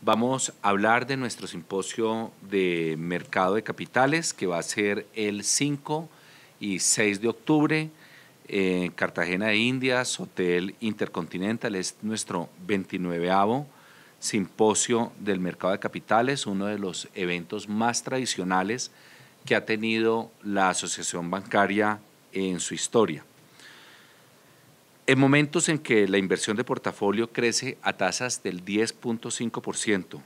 Vamos a hablar de nuestro simposio de mercado de capitales que va a ser el 5 y 6 de octubre en Cartagena de Indias, Hotel Intercontinental. Es nuestro 29 simposio del mercado de capitales, uno de los eventos más tradicionales que ha tenido la Asociación Bancaria en su historia. En momentos en que la inversión de portafolio crece a tasas del 10.5%,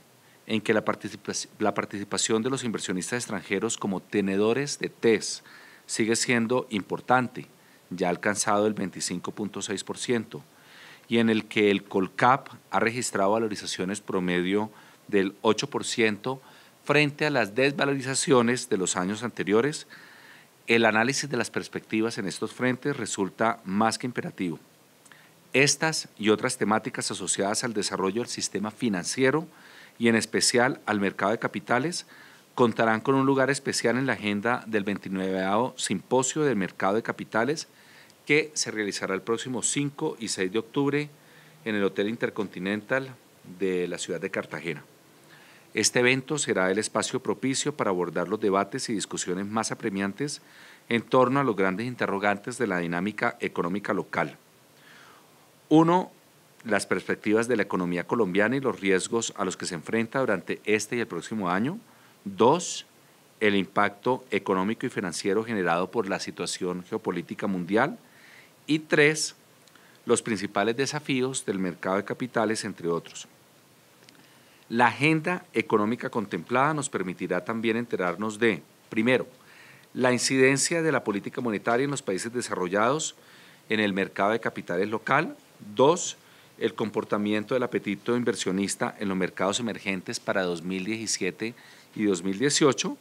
en que la, participación de los inversionistas extranjeros como tenedores de TES sigue siendo importante, ya alcanzado el 25.6%, y en el que el Colcap ha registrado valorizaciones promedio del 8% frente a las desvalorizaciones de los años anteriores, el análisis de las perspectivas en estos frentes resulta más que imperativo. Estas y otras temáticas asociadas al desarrollo del sistema financiero y en especial al mercado de capitales contarán con un lugar especial en la agenda del 29 Simposio del Mercado de Capitales que se realizará el próximo 5 y 6 de octubre en el Hotel Intercontinental de la ciudad de Cartagena. Este evento será el espacio propicio para abordar los debates y discusiones más apremiantes en torno a los grandes interrogantes de la dinámica económica local uno, las perspectivas de la economía colombiana y los riesgos a los que se enfrenta durante este y el próximo año. Dos, el impacto económico y financiero generado por la situación geopolítica mundial. Y tres, los principales desafíos del mercado de capitales, entre otros. La agenda económica contemplada nos permitirá también enterarnos de, primero, la incidencia de la política monetaria en los países desarrollados en el mercado de capitales local, Dos, el comportamiento del apetito inversionista en los mercados emergentes para 2017 y 2018.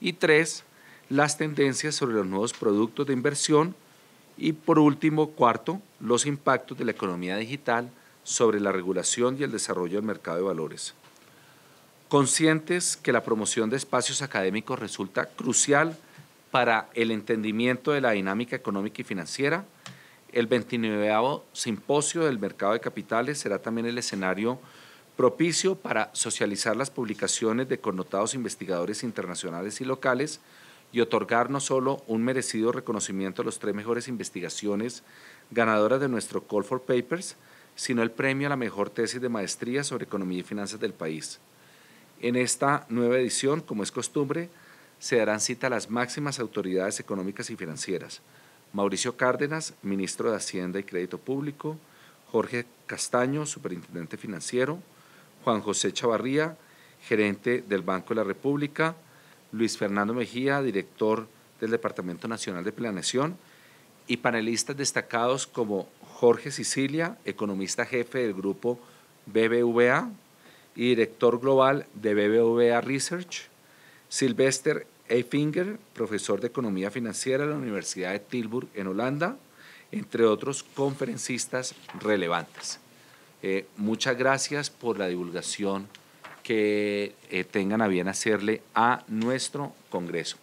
Y tres, las tendencias sobre los nuevos productos de inversión. Y por último, cuarto, los impactos de la economía digital sobre la regulación y el desarrollo del mercado de valores. Conscientes que la promoción de espacios académicos resulta crucial para el entendimiento de la dinámica económica y financiera, el 29 Simposio del Mercado de Capitales será también el escenario propicio para socializar las publicaciones de connotados investigadores internacionales y locales y otorgar no solo un merecido reconocimiento a las tres mejores investigaciones ganadoras de nuestro Call for Papers, sino el premio a la mejor tesis de maestría sobre economía y finanzas del país. En esta nueva edición, como es costumbre, se darán cita a las máximas autoridades económicas y financieras, Mauricio Cárdenas, ministro de Hacienda y Crédito Público, Jorge Castaño, superintendente financiero, Juan José Chavarría, gerente del Banco de la República, Luis Fernando Mejía, director del Departamento Nacional de Planeación, y panelistas destacados como Jorge Sicilia, economista jefe del grupo BBVA y director global de BBVA Research, Sylvester Eifinger, profesor de Economía Financiera de la Universidad de Tilburg en Holanda, entre otros conferencistas relevantes. Eh, muchas gracias por la divulgación que eh, tengan a bien hacerle a nuestro Congreso.